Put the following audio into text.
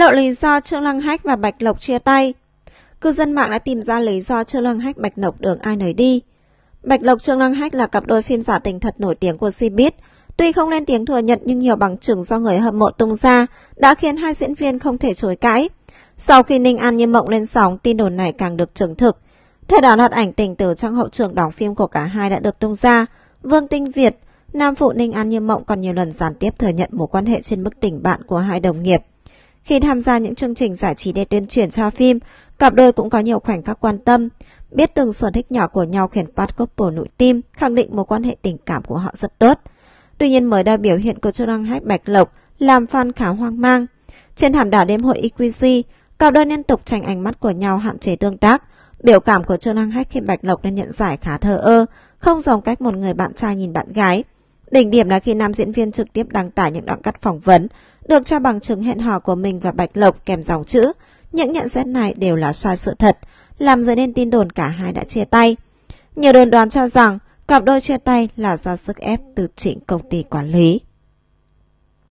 lộ lý do Trương Lăng Hách và Bạch Lộc chia tay. Cư dân mạng đã tìm ra lý do Trương Lăng Hách Bạch Lộc đường ai nấy đi. Bạch Lộc Trương Lăng Hách là cặp đôi phim giả tình thật nổi tiếng của Cbiz. Tuy không lên tiếng thừa nhận nhưng nhiều bằng chứng do người hâm mộ tung ra đã khiến hai diễn viên không thể chối cãi. Sau khi Ninh An như Mộng lên sóng, tin đồn này càng được chứng thực. Theo đó loạt ảnh tình từ trong hậu trường đóng phim của cả hai đã được tung ra. Vương Tinh Việt, nam phụ Ninh An Như Mộng còn nhiều lần gián tiếp thừa nhận mối quan hệ trên mức tình bạn của hai đồng nghiệp. Khi tham gia những chương trình giải trí để tuyên truyền cho phim, cặp đôi cũng có nhiều khoảnh khắc quan tâm. Biết từng sở thích nhỏ của nhau khiến Pat Couple nụi tim, khẳng định mối quan hệ tình cảm của họ rất tốt. Tuy nhiên mới đây biểu hiện của Châu Đăng Hách Bạch Lộc làm fan khá hoang mang. Trên thảm đỏ đêm hội EQC, cặp đôi liên tục tranh ánh mắt của nhau hạn chế tương tác. Biểu cảm của Châu Lăng Hách khi Bạch Lộc nên nhận giải khá thờ ơ, không giống cách một người bạn trai nhìn bạn gái. Đỉnh điểm là khi nam diễn viên trực tiếp đăng tải những đoạn cắt phỏng vấn, được cho bằng chứng hẹn hò của mình và Bạch Lộc kèm dòng chữ. Những nhận xét này đều là sai sự thật, làm dấy nên tin đồn cả hai đã chia tay. Nhiều đồn đoán cho rằng cặp đôi chia tay là do sức ép từ chính công ty quản lý.